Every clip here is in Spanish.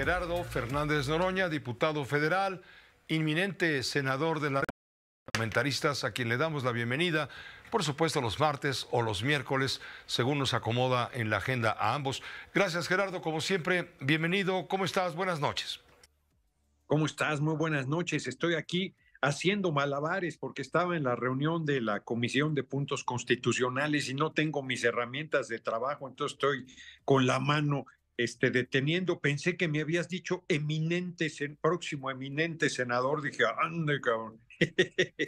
Gerardo Fernández Noroña, diputado federal, inminente senador de la parlamentaristas a quien le damos la bienvenida, por supuesto los martes o los miércoles, según nos acomoda en la agenda a ambos. Gracias Gerardo, como siempre, bienvenido, ¿cómo estás? Buenas noches. ¿Cómo estás? Muy buenas noches, estoy aquí haciendo malabares porque estaba en la reunión de la Comisión de Puntos Constitucionales y no tengo mis herramientas de trabajo, entonces estoy con la mano este, deteniendo. Pensé que me habías dicho eminente, próximo eminente senador. Dije, ande, cabrón.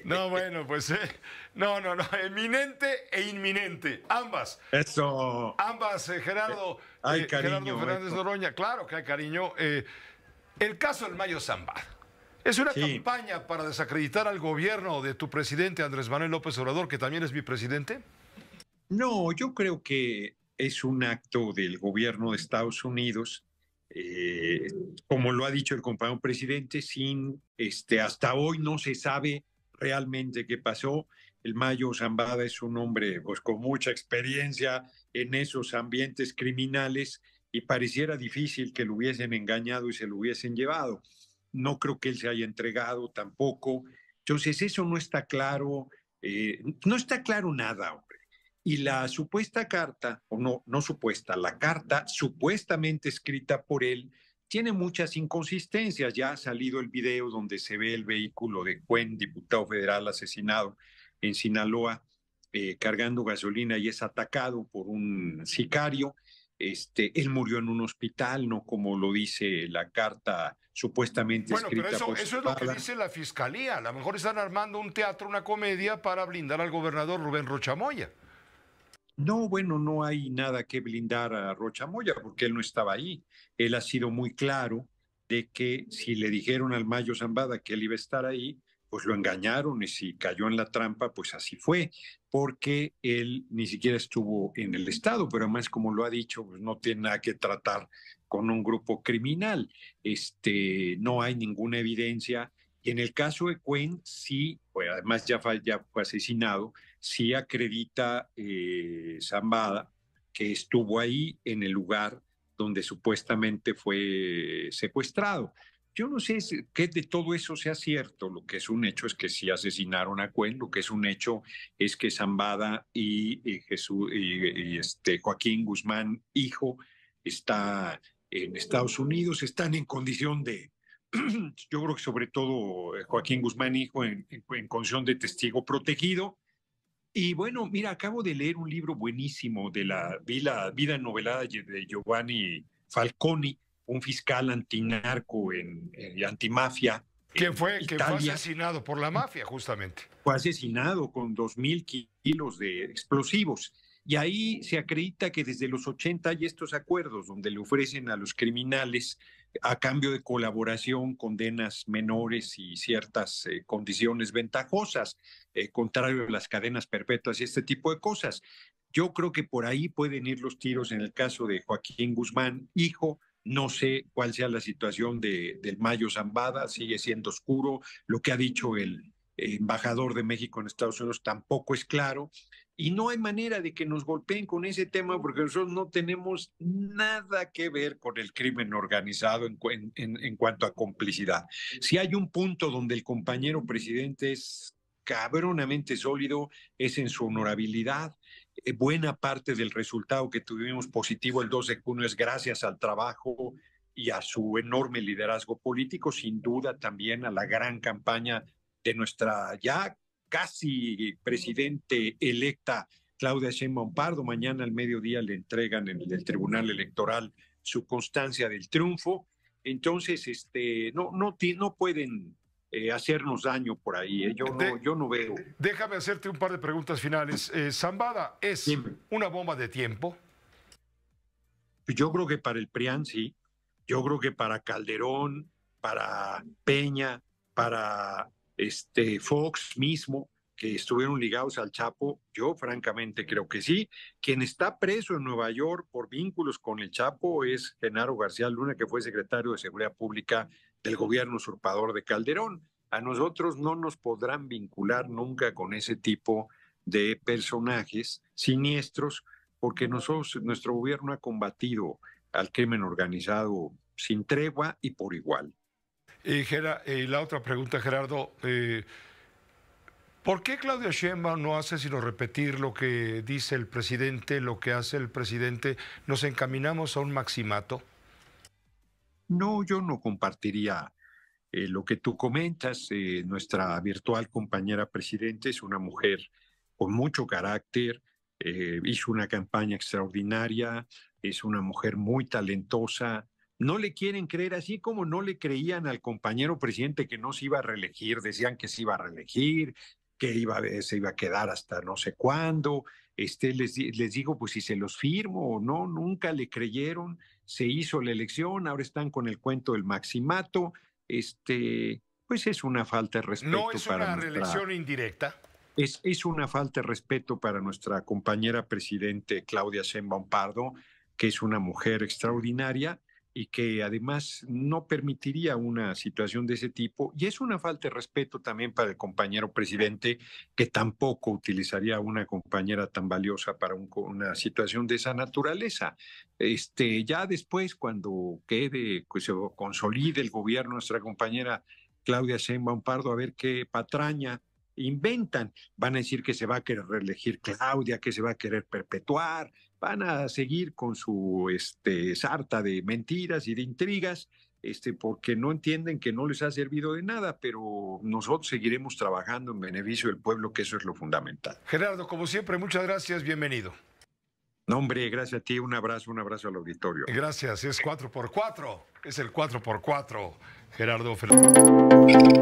No, bueno, pues eh, no, no, no, eminente e inminente, ambas. Eso. Ambas, eh, Gerardo. Hay eh, cariño. Gerardo Fernández Doroña, claro que hay cariño. el caso del Mayo Zamba. Es una campaña para desacreditar al gobierno de tu presidente Andrés Manuel López Obrador, que también es mi presidente? No, yo creo que es un acto del gobierno de Estados Unidos, eh, como lo ha dicho el compañero presidente, sin este, hasta hoy no se sabe realmente qué pasó. El Mayo Zambada es un hombre pues, con mucha experiencia en esos ambientes criminales y pareciera difícil que lo hubiesen engañado y se lo hubiesen llevado. No creo que él se haya entregado tampoco. Entonces, eso no está claro. Eh, no está claro nada, y la supuesta carta, o no, no supuesta, la carta supuestamente escrita por él, tiene muchas inconsistencias. Ya ha salido el video donde se ve el vehículo de Juan diputado federal asesinado en Sinaloa, eh, cargando gasolina y es atacado por un sicario. Este, él murió en un hospital, no como lo dice la carta supuestamente bueno, escrita. Bueno, pero eso, eso es lo que dice la fiscalía. A lo mejor están armando un teatro, una comedia para blindar al gobernador Rubén Rochamoya. No, bueno, no hay nada que blindar a Rocha Moya porque él no estaba ahí. Él ha sido muy claro de que si le dijeron al Mayo Zambada que él iba a estar ahí, pues lo engañaron y si cayó en la trampa, pues así fue, porque él ni siquiera estuvo en el Estado, pero además, como lo ha dicho, pues no tiene nada que tratar con un grupo criminal. Este, no hay ninguna evidencia y en el caso de Cuen, sí, pues además ya fue, asesinado, sí acredita eh, Zambada que estuvo ahí en el lugar donde supuestamente fue secuestrado. Yo no sé qué de todo eso sea cierto. Lo que es un hecho es que sí asesinaron a Cuen, lo que es un hecho es que Zambada y, Jesús, y este, Joaquín Guzmán, hijo, está en Estados Unidos, están en condición de, yo creo que sobre todo eh, Joaquín Guzmán Hijo en, condición de testigo protegido. Y bueno, mira, acabo de leer un libro buenísimo de la, vida novelada de Giovanni Falconi, un fiscal antinarco en, en antimafia. Que fue, que fue asesinado por la mafia, justamente. Fue asesinado con dos mil kilos de explosivos. Y ahí se acredita que desde los 80 hay estos acuerdos donde le ofrecen a los criminales a cambio de colaboración condenas menores y ciertas eh, condiciones ventajosas, eh, contrario a las cadenas perpetuas y este tipo de cosas. Yo creo que por ahí pueden ir los tiros en el caso de Joaquín Guzmán, hijo, no sé cuál sea la situación de, del Mayo Zambada, sigue siendo oscuro. Lo que ha dicho el eh, embajador de México en Estados Unidos tampoco es claro. Y no hay manera de que nos golpeen con ese tema porque nosotros no tenemos nada que ver con el crimen organizado en, cuanto a complicidad. Si hay un punto donde el compañero presidente es cabronamente sólido, es en su honorabilidad. Eh, buena parte del resultado que tuvimos positivo el 2 de junio es gracias al trabajo y a su enorme liderazgo político, sin duda también a la gran campaña de nuestra ya casi presidente electa Claudia Sheinbaum Pardo. Mañana al mediodía le entregan en el Tribunal Electoral su constancia del triunfo. Entonces, este, no, no, no pueden eh, hacernos daño por ahí. Eh. Yo, no, yo no veo. Déjame hacerte un par de preguntas finales. Eh, Zambada, ¿es una bomba de tiempo? Yo creo que para el PRIAN sí. Yo creo que para Calderón, para Peña, para este, Fox mismo, que estuvieron ligados al Chapo, yo francamente creo que sí. Quien está preso en Nueva York por vínculos con el Chapo es Genaro García Luna, que fue secretario de Seguridad Pública del gobierno usurpador de Calderón. A nosotros no nos podrán vincular nunca con ese tipo de personajes siniestros, porque nosotros, nuestro gobierno ha combatido al crimen organizado sin tregua y por igual. Y la otra pregunta, Gerardo, eh, ¿por qué Claudia Sheinbaum no hace sino repetir lo que dice el presidente, lo que hace el presidente? ¿Nos encaminamos a un maximato? No, yo no compartiría eh, lo que tú comentas. Eh, nuestra virtual compañera presidente es una mujer con mucho carácter, hizo una campaña extraordinaria, es una mujer muy talentosa, no le quieren creer, así como no le creían al compañero presidente que no se iba a reelegir, decían que se iba a reelegir, que iba, se iba a quedar hasta no sé cuándo. Este, les, digo, pues si se los firmo o no, nunca le creyeron, se hizo la elección, ahora están con el cuento del maximato, este, pues es una falta de respeto. No es una reelección indirecta. Es, es una falta de respeto para nuestra compañera presidente Claudia Sheinbaum Pardo, que es una mujer extraordinaria, y que además no permitiría una situación de ese tipo. Y es una falta de respeto también para el compañero presidente, que tampoco utilizaría una compañera tan valiosa para una situación de esa naturaleza. Este, ya después, cuando quede, pues, se consolide el gobierno, nuestra compañera Claudia Sheinbaum Pardo, a ver qué patraña inventan. Van a decir que se va a querer reelegir Claudia, que se va a querer perpetuar, van a seguir con su este, sarta de mentiras y de intrigas, este, porque no entienden que no les ha servido de nada, pero nosotros seguiremos trabajando en beneficio del pueblo, que eso es lo fundamental. Gerardo, como siempre, muchas gracias, bienvenido. No, hombre, gracias a ti, un abrazo, un abrazo al auditorio. Gracias, es 4x4, es el 4x4, Gerardo Fernández.